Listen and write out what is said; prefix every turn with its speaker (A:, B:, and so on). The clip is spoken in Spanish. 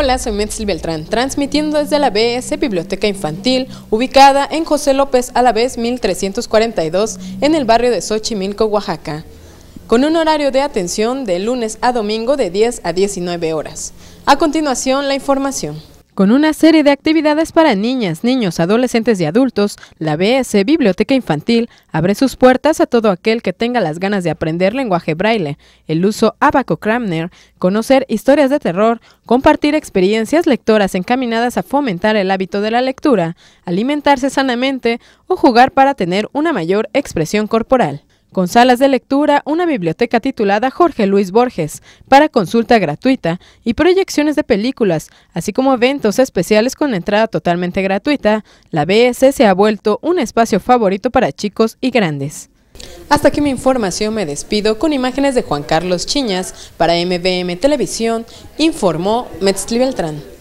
A: Hola, soy Metzil Beltrán, transmitiendo desde la BS Biblioteca Infantil, ubicada en José López vez 1342, en el barrio de Xochimilco, Oaxaca, con un horario de atención de lunes a domingo de 10 a 19 horas. A continuación, la información. Con una serie de actividades para niñas, niños, adolescentes y adultos, la BS Biblioteca Infantil abre sus puertas a todo aquel que tenga las ganas de aprender lenguaje braille, el uso abaco-cramner, conocer historias de terror, compartir experiencias lectoras encaminadas a fomentar el hábito de la lectura, alimentarse sanamente o jugar para tener una mayor expresión corporal con salas de lectura, una biblioteca titulada Jorge Luis Borges, para consulta gratuita y proyecciones de películas, así como eventos especiales con entrada totalmente gratuita, la BS se ha vuelto un espacio favorito para chicos y grandes. Hasta aquí mi información, me despido con imágenes de Juan Carlos Chiñas para MBM Televisión, informó Metzli Beltrán.